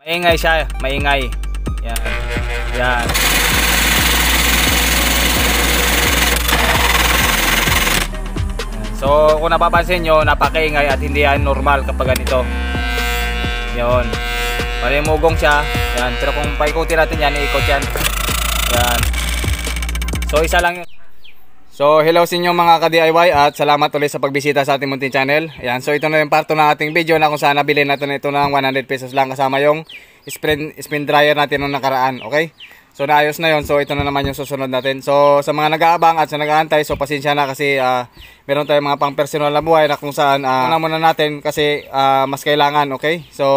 Maingay siya, maingay. Yan. Yan. So, kung napapansin nyo, napakaingay at hindi yan normal kapag ganito. Yun. Malimugong siya. Yan. Pero kung paikuti natin yan, iikot yan. Yan. So, isa lang yun. So, hello sa inyo mga ka-DIY at salamat ulit sa pagbisita sa ating munting Channel. Ayan, so ito na yung parto 2 ng ating video na kung saan nabili natin ito ng 100 pesos lang kasama yung spin, spin dryer natin nung nakaraan, okay? So, naayos na yon So, ito na naman yung susunod natin. So, sa mga nag-aabang at sa nag-aantay, so pasensya na kasi uh, meron tayong mga pang-personal na buhay na kung saan uh, muna natin kasi uh, mas kailangan, okay? So,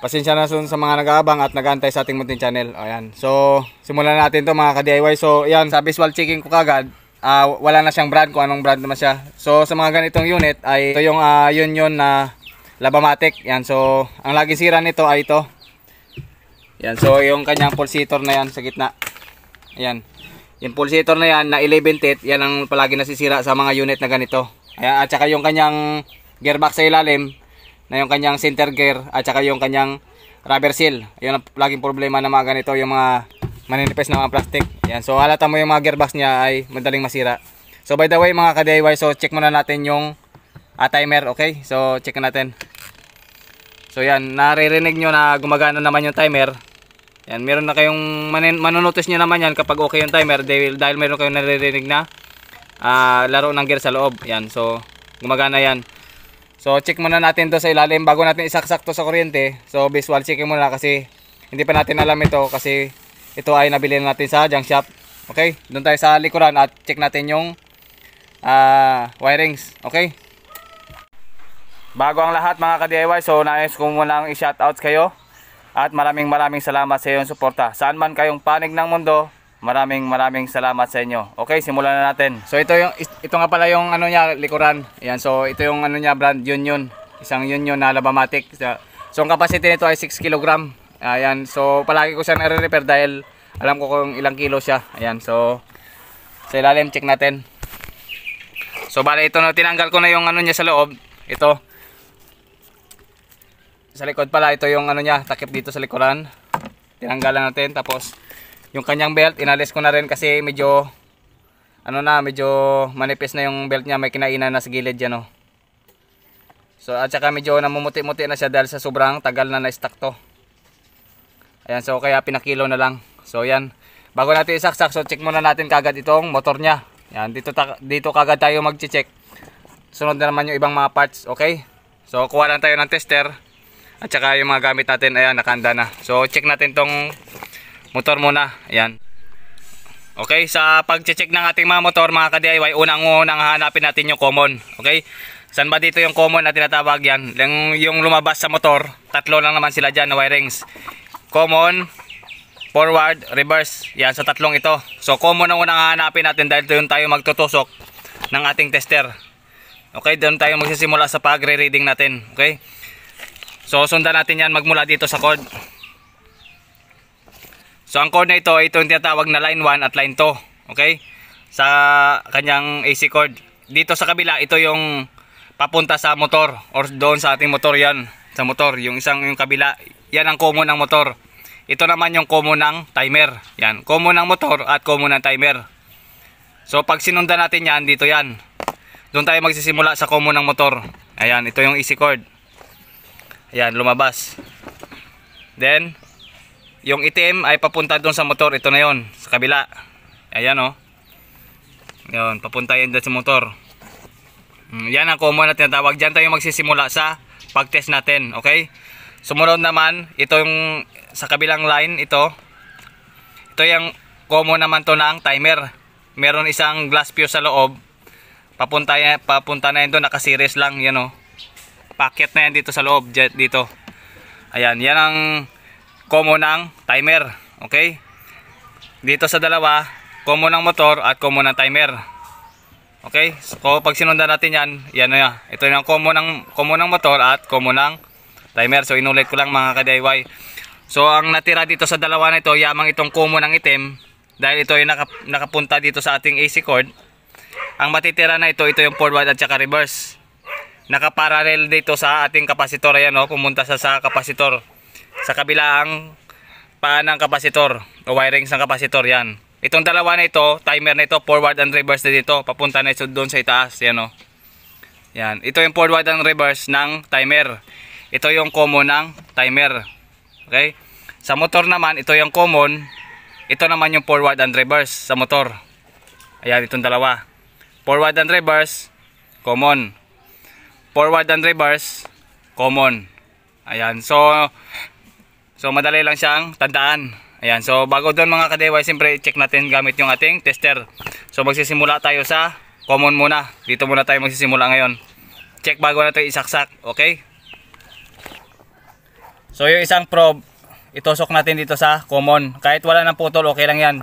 pasensya na sun sa mga nag-aabang at nag-aantay sa ating munting channel. O, ayan. So, simulan natin to mga ka-DIY. So, ayan, sa visual checking ko kagad, uh, wala na siyang brand kung anong brand naman siya. So, sa mga ganitong unit, ay ito yung uh, yun na labamatic. Yan, so, ang lagi sira nito ay ito. Yan, so, yung kanyang pulsator na yan sa gitna. Ayan. Yung pulsator na yan, na 11 tit, yan ang palagi nasisira sa mga unit na ganito. Ayan, at saka yung kanyang gearbox sa ilalim, na yung kanyang center gear at saka yung kanyang rubber seal. Yun ang laging problema ng mga ganito, yung mga maninipis na mga plastic. Yan. So halata mo yung mga gearbox niya ay madaling masira. So by the way mga ka-DIY, so check muna natin yung uh, timer, okay? So check natin. So yan, naririnig nyo na gumagana naman yung timer. Yan, meron na kayong manin, manonotice nyo naman yan kapag okay yung timer dahil, dahil meron kayong naririnig na uh, laro ng gear sa loob. Yan, so gumagana yan. So check muna natin to sa ilalim bago natin isaksak to sa kuryente. So visual check muna kasi hindi pa natin alam ito kasi ito ay nabili natin sa junk shop. Okay? Doon tayo sa likuran at check natin yung uh, wirings. Okay? Bago ang lahat mga ka-DIY, so nais ko muna ang i-shoutouts kayo. At maraming maraming salamat sa iyong suporta. Saan man kayong panig ng mundo, maraming maraming salamat sa inyo. Okay, simulan na natin. So ito yung ito nga pala yung ano niya likuran. Ayun, so ito yung ano niya brand Union. Isang Union yun na labamatic. So ang capacity nito ay 6 kg. Ayun, so palagi ko siyang nare-repair dahil alam ko kung ilang kilo siya. Ayun, so sa ilalim check natin. So bale ito na tinanggal ko na yung ano niya sa loob. Ito. Sa likod pala ito yung ano niya, takip dito sa likuran. Tinanggalan natin tapos yung kanyang belt, inalis ko na rin kasi medyo, ano na, medyo manipis na yung belt niya. May kinainan na sa gilid yan, oh. So, at saka medyo namumuti-muti na siya dahil sa sobrang tagal na na-stack to. Ayan, so kaya pinakilo na lang. So, yan. Bago natin isaksak, so check muna natin kagad itong motor niya. Yan, dito, dito kagad tayo mag-check. Sunod na naman yung ibang mga parts, okay? So, kuha lang tayo ng tester. At saka yung mga gamit natin, ayan, nakanda na. So, check natin tong motor muna. Ayan. Okay, sa pagche check ng ating mga motor mga ka-DIY, unang-unang hanapin natin yung common. Okay? Saan ba dito yung common na tinatawag yan? Yung, yung lumabas sa motor, tatlo lang naman sila dyan na wirings. Common, forward, reverse. Yan, sa tatlong ito. So common ang unang hanapin natin dahil doon tayo magtutusok ng ating tester. Okay, doon tayo magsisimula sa pagre-reading natin. Okay? So sundan natin yan magmula dito sa code. So ang cord na ito, ay yung tinatawag na line 1 at line 2. Okay? Sa kanyang AC cord. Dito sa kabila, ito yung papunta sa motor or doon sa ating motor yan. Sa motor, yung isang yung kabila. Yan ang common ng motor. Ito naman yung common ng timer. Yan, common ng motor at common ng timer. So pag sinundan natin yan, dito yan. Doon tayo magsisimula sa common ng motor. Ayan, ito yung AC cord. Ayan, lumabas. Then, yung itim ay papunta doon sa motor. Ito na yon sa kabila. Ayan o. Oh. Yun, papunta yan doon sa motor. Hmm, yan ang common na tinatawag. Diyan tayo magsisimula sa pag-test natin. Okay? Sumunod naman, itong sa kabilang line, ito. Ito yung common naman to ng timer. Meron isang glass fuse sa loob. Papunta, papunta na yun doon. Nakaseries lang. Yan o. Oh. Packet na yan dito sa loob. Dito. Ayan. Yan ang komo ng timer. Okay? Dito sa dalawa, komo ng motor at komo ng timer. Okay? So pag sinundan natin 'yan, 'yan na. Ito yung komo ng komo ng motor at komo ng timer. So inulit ko lang mga ka-DIY. So ang natira dito sa dalawa na ito, yamang itong kumo ng itim dahil ito yung naka, nakapunta dito sa ating AC cord. Ang matitira na ito, ito yung forward at saka reverse. Nakaparallel dito sa ating kapasitor. Ayan o, oh, pumunta sa, sa kapasitor sa kabilang paan ng kapasitor o wiring ng kapasitor yan itong dalawa na ito timer na ito forward and reverse na dito papunta na ito doon sa itaas yan o oh. yan ito yung forward and reverse ng timer ito yung common ng timer okay sa motor naman ito yung common ito naman yung forward and reverse sa motor ayan itong dalawa forward and reverse common forward and reverse common ayan so So madali lang siyang tandaan. Ayan. So bago doon mga kadeway, siyempre check natin gamit yung ating tester. So magsisimula tayo sa common muna. Dito muna tayo magsisimula ngayon. Check bago natin isaksak. Okay? So yung isang probe, itusok natin dito sa common. Kahit wala ng putol, okay lang yan.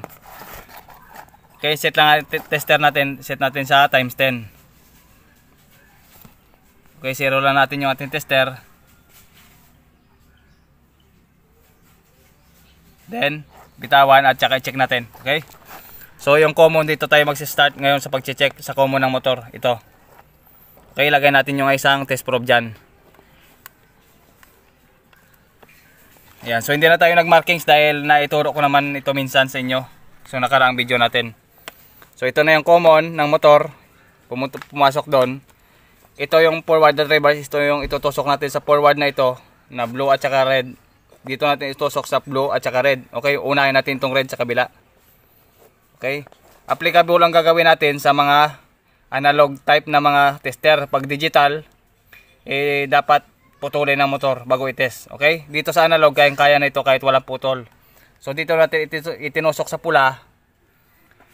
Okay, set lang natin, tester natin, set natin sa times 10. Okay, zero lang natin yung ating tester. Then, bitawan at saka i-check natin. Okay? So, yung common dito tayo mag-start ngayon sa pagche check sa common ng motor. Ito. Okay, lagay natin yung isang test probe dyan. Ayan. So, hindi na tayo nag-markings dahil naituro ko naman ito minsan sa inyo. So, nakaraang video natin. So, ito na yung common ng motor. pumasok doon. Ito yung forward na reverse. Ito yung itutusok natin sa forward na ito na blue at saka red dito natin itusok sa blue at saka red. Okay, unahin natin itong red sa kabila. Okay, applicable lang gagawin natin sa mga analog type na mga tester. Pag digital, eh, dapat putulin ang motor bago i-test. Okay, dito sa analog, kaya na ito kahit walang putol. So dito natin itinusok sa pula.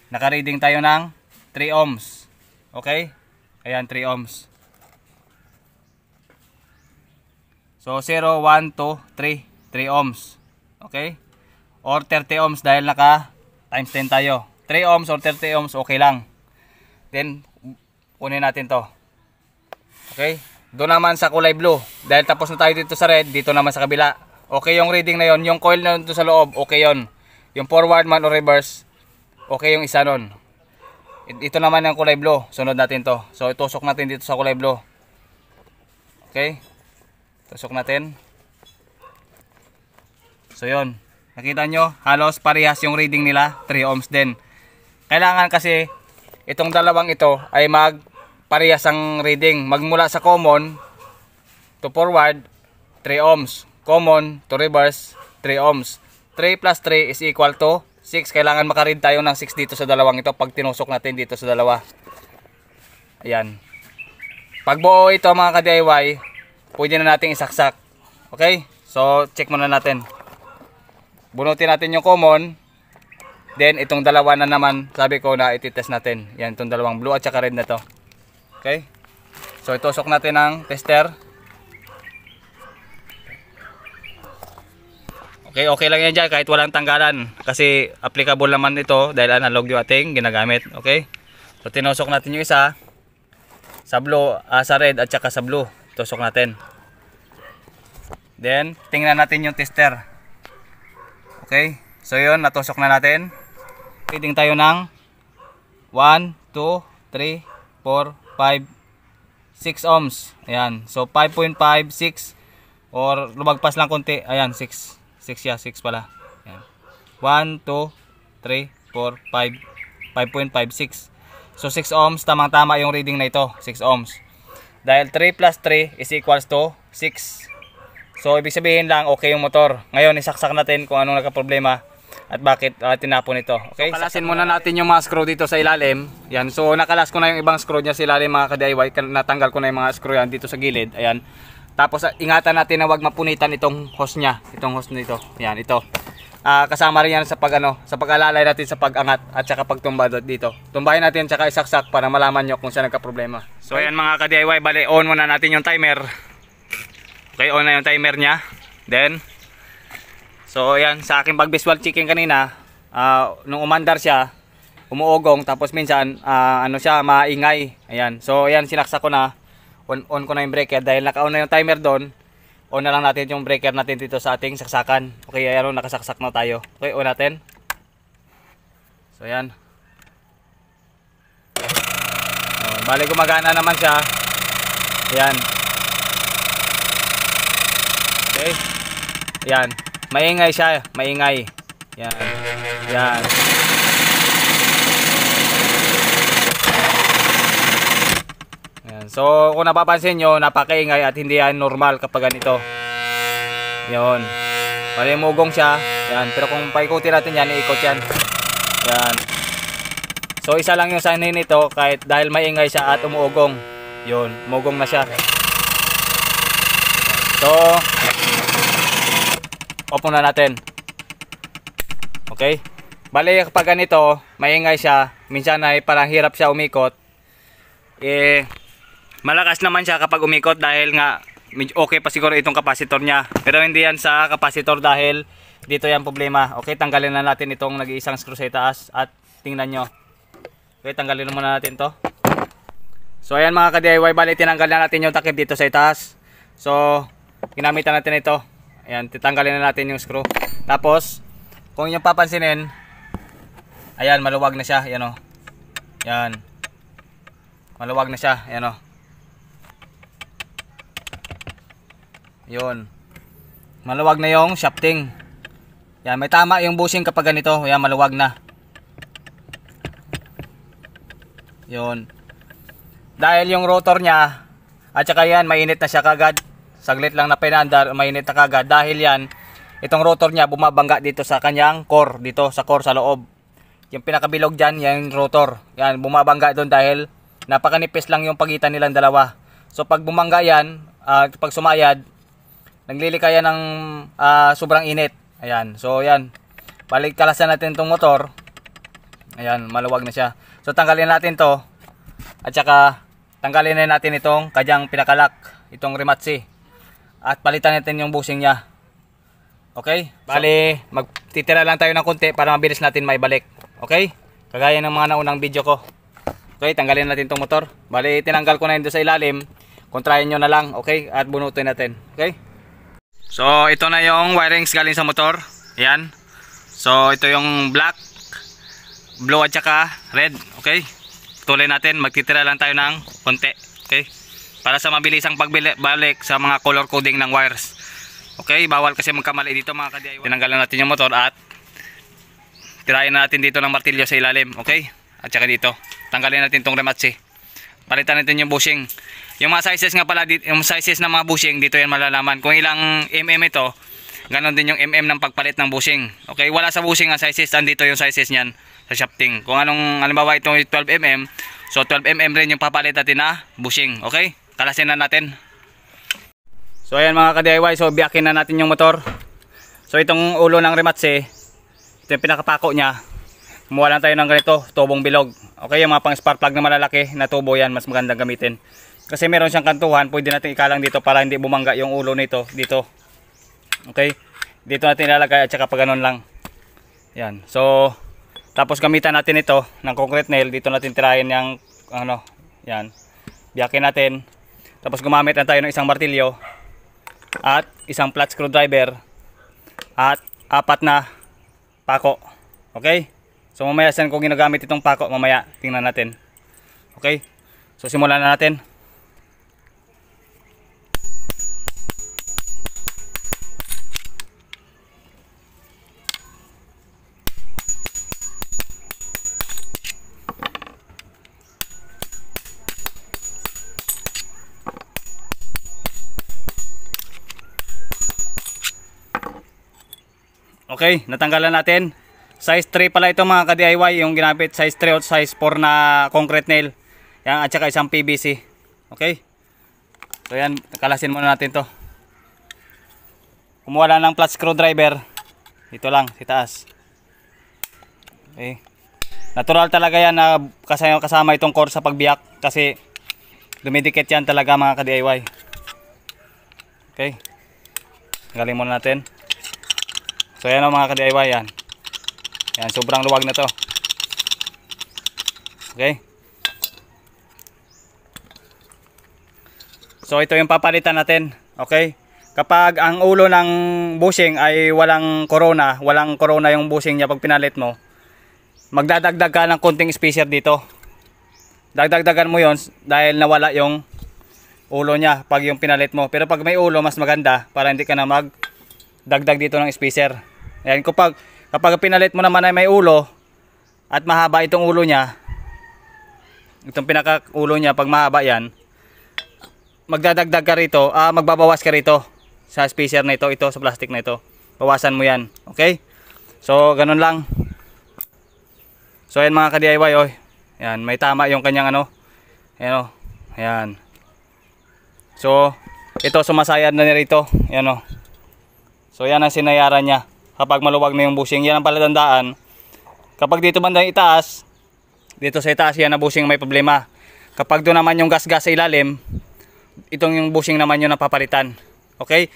Naka-reading tayo ng 3 ohms. Okay? Ayan, 3 ohms. So, 0, 1, 2, 3. 3 ohms. Okay? Or 30 ohms dahil naka times 10 tayo. 3 ohms or 30 ohms, okay lang. Then, kunin natin to. Okay? Doon naman sa kulay blue. Dahil tapos na tayo dito sa red, dito naman sa kabila. Okay yung reading na yon Yung coil na doon sa loob, okay yon Yung forward man o reverse, okay yung isa nun. Ito naman yung kulay blue. Sunod natin to. So, itusok natin dito sa kulay blue. Okay? Tusok natin. So yon. Nakita nyo, halos parehas yung reading nila, 3 ohms din. Kailangan kasi itong dalawang ito ay mag parehas ang reading. Magmula sa common to forward, 3 ohms. Common to reverse, 3 ohms. 3 plus 3 is equal to 6. Kailangan makaread tayo ng 6 dito sa dalawang ito pag tinusok natin dito sa dalawa. Ayan. Pag buo ito mga ka-DIY, pwede na natin isaksak. Okay? So, check muna natin bunutin natin yung common then itong dalawa na naman sabi ko na ititest natin yan itong dalawang blue at saka red na to okay so itusok natin ng tester okay okay lang yan dyan kahit walang tanggalan kasi applicable naman ito dahil analog yung ating ginagamit okay so tinusok natin yung isa sa blue ah, sa red at saka sa blue tusok natin then tingnan natin yung tester Okay? So yun, natusok na natin. Feeding tayo ng 1, 2, 3, 4, 5, 6 ohms. Ayan. So 5.56 or lumagpas lang konti. Ayan, 6. 6 ya, 6 pala. Ayan. 1, 2, 3, 4, 5, 5.56. So 6 ohms, tamang-tama yung reading na ito. 6 ohms. Dahil 3 plus 3 is equals to 6 So ibig sabihin lang okay yung motor. Ngayon isaksak natin kung anong nagka-problema at bakit uh, tinapon ito. Okay? So, kalasin muna natin yung mga screw dito sa ilalim. Yan. So nakalas ko na yung ibang screw niya sa ilalim mga ka-DIY. Natanggal ko na yung mga screw yan dito sa gilid. Ayan. Tapos ah, ingatan natin na wag mapunitan itong hose niya. Itong hose nito. Yan, ito. Uh, kasama rin yan sa ano, sa pag-alalay natin sa pagangat at saka pagtumba dito. Tumbahin natin at saka isaksak para malaman nyo kung saan nagka-problema. So ayan mga ka-DIY, bali on muna natin yung timer. Okay, on na yung timer niya. Then, so ayan, sa aking pag-visual chicken kanina, uh, nung umandar siya, umuogong, tapos minsan, uh, ano siya, maingay. Ayan, so ayan, sinaksa ko na, on, on ko na yung breaker. Dahil naka-on na yung timer doon, on na lang natin yung breaker natin dito sa ating saksakan. Okay, ayan, oh, nakasaksak na tayo. Okay, on natin. So ayan. Oh, bale gumagana naman siya. Ayan. Yan. Maingay siya. Maingay. Yan. Yan. Yan. So, kung napapansin nyo, napakaingay at hindi yan normal kapag ganito. Yun. Palimugong siya. Yan. Pero kung paikuti natin yan, iikot yan. Yan. So, isa lang yung sign nito kahit dahil maingay siya at umuugong. Yun. Umuugong na siya. So, off muna natin okay bali kapag ganito maingay siya minsan ay parang hirap siya umikot eh malakas naman siya kapag umikot dahil nga okay pa siguro itong kapasitor niya pero hindi yan sa kapasitor dahil dito yan problema okay tanggalin na natin itong nag-iisang screw sa itaas at tingnan nyo okay tanggalin muna natin to so ayan mga ka-DIY bali tinanggal na natin yung takip dito sa itaas so ginamitan natin ito Ayan, titanggalin na natin yung screw. Tapos, kung yung papansinin, ayan, maluwag na siya. Ayan o. Ayan. Maluwag na siya. Ayan o. Yun. Maluwag na yung shafting. Ayan, may tama yung bushing kapag ganito. Ayan, maluwag na. Yun. Dahil yung rotor niya, at saka yan, mainit na siya kagad saglit lang na pinandar, mainit na kagad dahil yan, itong rotor niya bumabangga dito sa kanyang core, dito sa core sa loob. Yung pinakabilog dyan, yung rotor. Yan, bumabangga doon dahil napakanipis lang yung pagitan nilang dalawa. So pag bumangga yan, uh, pag sumayad, naglilikaya ng uh, sobrang init. Ayan, so yan. Balik natin itong motor. Ayan, maluwag na siya. So tanggalin natin to. At saka tanggalin na natin itong kanyang pinakalak, itong rematsi at palitan natin yung bushing niya. Okay? Bali, magtitira lang tayo ng konti para mabilis natin maibalik. Okay? Kagaya ng mga naunang video ko. Okay, tanggalin natin tong motor. Bali, tinanggal ko na yun sa ilalim. Kontrahin nyo na lang, okay? At bunutin natin. Okay? So, ito na yung wirings galing sa motor. Ayan. So, ito yung black, blue at saka red. Okay? Tuloy natin. Magtitira lang tayo ng konti. Okay? para sa mabilisang pagbalik sa mga color coding ng wires okay bawal kasi magkamali dito mga ka-DIY tinanggalan natin yung motor at tirayan natin dito ng martilyo sa ilalim okay at saka dito tanggalin natin itong rematch eh. palitan natin yung bushing yung mga sizes nga pala yung sizes ng mga bushing dito yan malalaman kung ilang mm ito ganon din yung mm ng pagpalit ng bushing okay wala sa bushing ang sizes andito yung sizes niyan sa shafting kung anong halimbawa itong 12 mm so 12 mm rin yung papalit natin na bushing okay kalasin na natin so ayan mga ka-DIY so biyakin na natin yung motor so itong ulo ng rematse ito yung pinakapako nya kumuha lang tayo ng ganito tubong bilog okay yung mga pang spark plug na malalaki na tubo yan mas magandang gamitin kasi meron siyang kantuhan pwede natin ikalang dito para hindi bumangga yung ulo nito dito okay dito natin ilalagay at saka pa ganun lang yan so tapos gamitan natin ito ng concrete nail dito natin tirahin yung ano yan biyakin natin tapos gumamit na tayo ng isang martilyo at isang flat screwdriver at apat na pako. Okay? So mamaya saan ko ginagamit itong pako mamaya tingnan natin. Okay? So simulan na natin. Okay, natanggalan natin. Size 3 pala ito mga ka-DIY, yung ginamit size 3 o size 4 na concrete nail. Yan, at saka isang PVC. Okay? So yan, kalasin muna natin to. Kumuha lang ng flat screwdriver. Ito lang, si taas. Okay. Natural talaga yan na kasama, kasama itong core sa pagbiyak kasi dumidikit yan talaga mga ka-DIY. Okay. Galing muna natin. So yan ang mga ka-DIY yan. Yan sobrang luwag na to. Okay? So ito yung papalitan natin. Okay? Kapag ang ulo ng bushing ay walang corona, walang corona yung bushing niya pag pinalit mo, magdadagdag ka ng kunting spacer dito. Dagdagdagan mo yon dahil nawala yung ulo niya pag yung pinalit mo. Pero pag may ulo, mas maganda para hindi ka na magdagdag dito ng spacer. Ayan, kapag, kapag pinalit mo naman ay may ulo, at mahaba itong ulo niya, itong pinaka ulo niya, pag mahaba yan, magdadagdag ka rito, ah, magbabawas ka rito sa spacer na ito, ito sa plastic na ito. Bawasan mo yan, okay? So, ganun lang. So, ayan mga ka-DIY, oh. Ayan, may tama yung kanyang ano. Ayan, oh. Ayan. So, ito sumasayad na nito. Ayan, oh. So, yan ang sinayaran niya kapag maluwag na yung bushing Yan ang palatandaan. Kapag dito bandang itaas, dito sa itaas yan na bushing may problema. Kapag doon naman yung gas-gas sa ilalim, itong yung bushing naman yung napapalitan. Okay?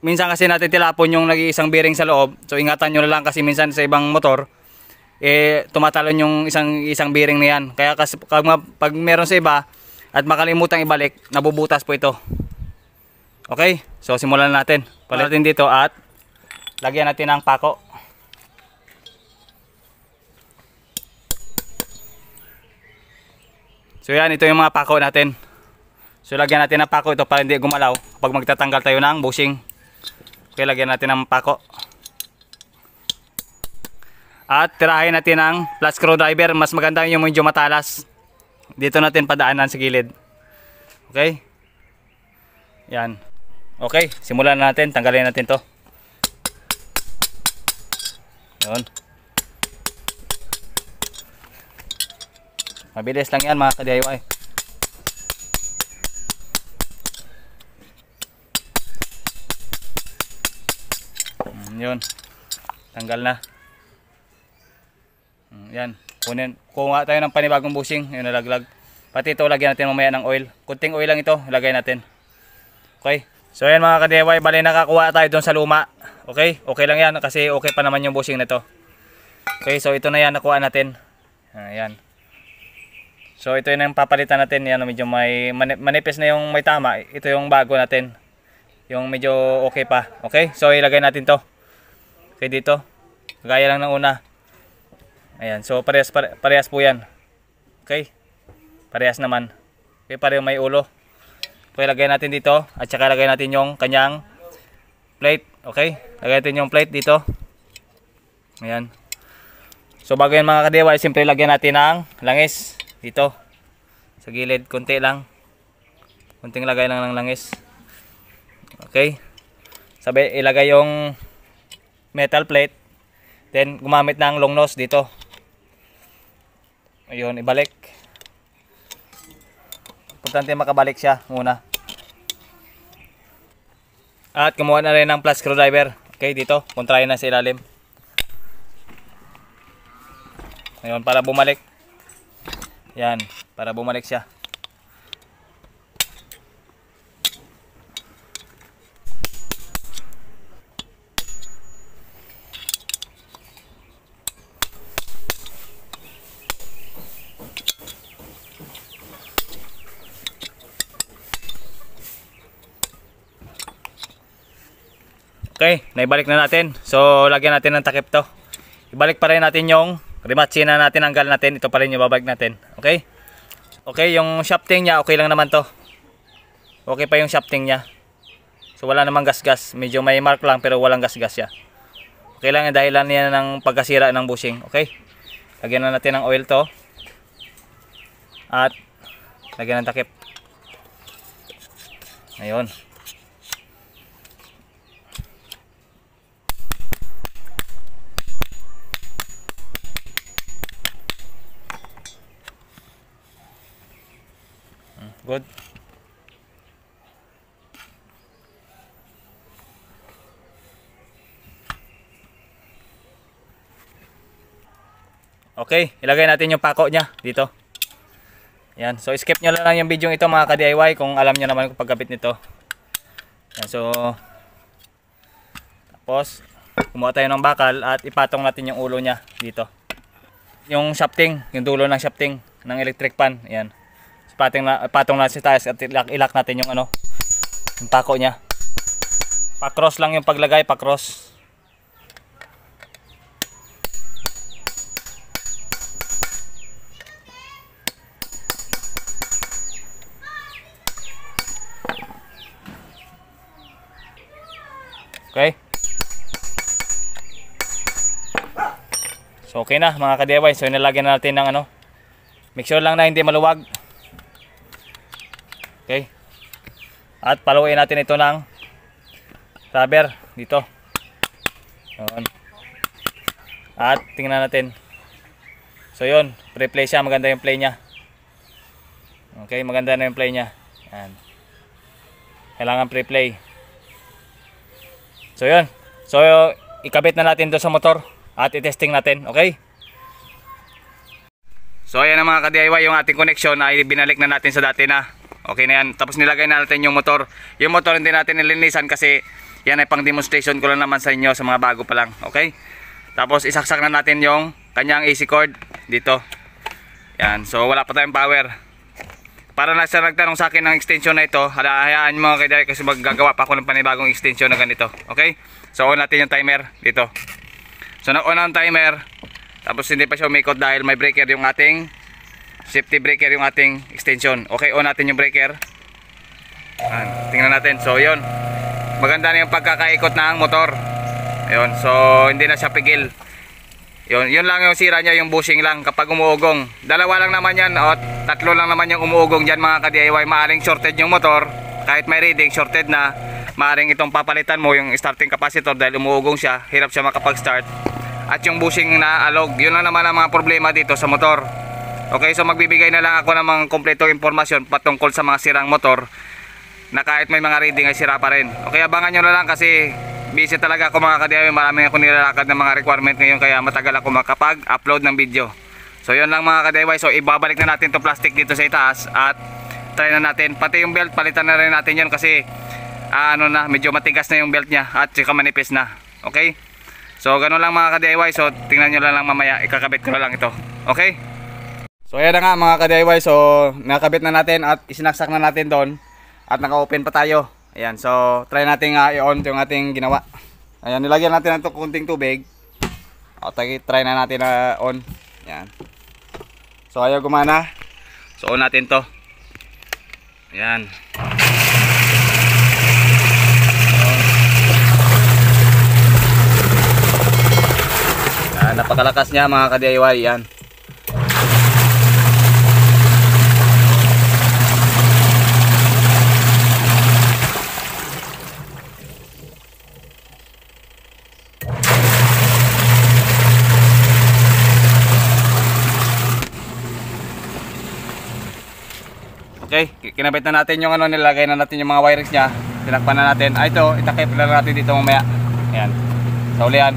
Minsan kasi natin tilapon yung nag-iisang bearing sa loob. So ingatan nyo na lang kasi minsan sa ibang motor, eh, tumatalon yung isang isang bearing niyan Kaya kasi, pag, pag meron sa iba at makalimutan ibalik, nabubutas po ito. Okay? So simulan natin. Palitin dito at Lagyan natin ng pako. So yan, ito yung mga pako natin. So lagyan natin ng pako ito para hindi gumalaw pag magtatanggal tayo ng bushing. Okay, lagyan natin ng pako. At tirahin natin ang plus screwdriver. Mas maganda yung medyo matalas. Dito natin padaanan sa gilid. Okay? Yan. Okay, simulan na natin. Tanggalin natin to. Yun. Mabilis lang yan mga ka-DIY. Mm, yun. Tanggal na. Mm, yan. Kunin. Kuha tayo ng panibagong busing. Yun nalaglag. Pati ito lagyan natin mamaya ng oil. Kunting oil lang ito. Lagay natin. Okay. So ayan mga kadeway, bali nakakuha tayo doon sa luma. Okay? Okay lang yan kasi okay pa naman yung bushing na to. Okay, so ito na yan nakuha natin. Ayan. So ito yung papalitan natin. Yan medyo may manipis na yung may tama. Ito yung bago natin. Yung medyo okay pa. Okay? So ilagay natin to. Okay dito. Gaya lang ng una. Ayan. So parehas, parehas po yan. Okay? Parehas naman. Okay, pareho may ulo. Okay, lagay natin dito. At saka lagay natin yung kanyang plate. Okay? Lagay natin yung plate dito. Ayan. So bago yan mga kadewa, siyempre lagyan natin ng langis. Dito. Sa gilid. Kunti lang. Kunting lagay lang ng langis. Okay? Sabi, ilagay yung metal plate. Then, gumamit ng long nose dito. Ayun, ibalik. Importante makabalik siya muna. At kumuha na rin ng plus screwdriver. Okay, dito. Kontrahin na sa ilalim. Ngayon, para bumalik. Yan, para bumalik siya. Okay, naibalik na natin. So, lagyan natin ng takip to. Ibalik pa rin natin yung rematchin na natin, hanggal natin. Ito pa rin yung babalik natin. Okay? Okay, yung shafting niya, okay lang naman to. Okay pa yung shafting niya. So, wala namang gasgas. -gas. Medyo may mark lang, pero walang gasgas siya. -gas okay lang yung dahilan niya ng pagkasira ng bushing. Okay? Lagyan na natin ng oil to. At, lagyan ng takip. Ayun. likod. Okay, ilagay natin yung pako niya dito. Yan. So, skip nyo lang yung video ito mga ka-DIY kung alam nyo naman kung pagkabit nito. Yan. So, tapos, kumuha tayo ng bakal at ipatong natin yung ulo niya dito. Yung shafting, yung dulo ng shafting ng electric pan. Yan patong, na, patong natin si tires at ilak, ilak natin yung ano yung tako niya pa-cross lang yung paglagay pa-cross Okay? So okay na mga ka-DIY. So inilagyan na natin ng ano. Make sure lang na hindi maluwag. At paluin natin ito ng rubber dito. Yun. At tingnan natin. So yun, replay siya. Maganda yung play niya. Okay, maganda na yung play niya. Yan. Kailangan pre-play. So yun. So ikabit na natin doon sa motor at i-testing natin. Okay? So ayan na mga ka-DIY yung ating connection ay binalik na natin sa dati na Okay na yan. Tapos nilagay na natin yung motor. Yung motor hindi natin nilinisan kasi yan ay pang demonstration ko lang naman sa inyo sa mga bago pa lang. Okay? Tapos isaksak na natin yung kanyang AC cord dito. Yan. So wala pa tayong power. Para na sa nagtanong sa akin ng extension na ito, hayaan mo mga kaiday kasi maggagawa pa ako ng panibagong extension na ganito. Okay? So on natin yung timer dito. So na-on ang timer. Tapos hindi pa siya umikot dahil may breaker yung ating safety breaker yung ating extension okay on natin yung breaker Ayan, tingnan natin so yun maganda na yung pagkakaikot ng motor yun so hindi na siya pigil yun, yun lang yung sira niya yung bushing lang kapag umuugong dalawa lang naman yan o tatlo lang naman yung umuugong dyan mga ka-DIY maaring shorted yung motor kahit may reading shorted na maaring itong papalitan mo yung starting capacitor dahil umuugong siya hirap siya makapag-start at yung bushing na alog yun lang naman ang mga problema dito sa motor Okay, so magbibigay na lang ako ng mga kompletong impormasyon patungkol sa mga sirang motor na kahit may mga reading ay sira pa rin. Okay, abangan nyo na lang kasi busy talaga ako mga kadiyawi. Maraming ako nilalakad ng mga requirement ngayon kaya matagal ako makapag-upload ng video. So yun lang mga kadiyawi. So ibabalik na natin to plastic dito sa itaas at try na natin. Pati yung belt, palitan na rin natin yun kasi uh, ano na, medyo matigas na yung belt niya at saka manipis na. Okay? So ganun lang mga ka-DIY. So tingnan nyo lang, lang mamaya. Ikakabit ko na lang ito. Okay? So ayan na nga mga ka-DIY. So nakabit na natin at isinaksak na natin doon. At naka-open pa tayo. Ayan. So try natin uh, i-on yung ating ginawa. Ayan. Nilagyan natin ng kunting tubig. O try na natin na on. Ayan. So ayaw gumana. So on natin to. Ayan. Ayan. Napakalakas niya mga ka-DIY. Ayan. Okay, kinabit na natin yung ano, nilagay na natin yung mga wirings niya. Tinakpan na natin. Ah, ito, itakip na natin dito mamaya. Ayan. Sa ulian.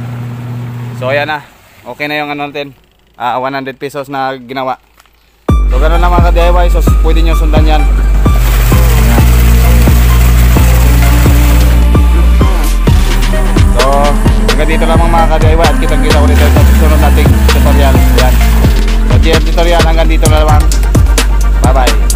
So, ayan na. Okay na yung ano natin. Ah, 100 pesos na ginawa. So, ganun lang mga ka-DIY. So, pwede nyo sundan yan. So, hanggang dito lamang mga ka-DIY. At kitang-kita ulit sa susunod nating tutorial. Ayan. So, tutorial hanggang dito na lang. Bye-bye.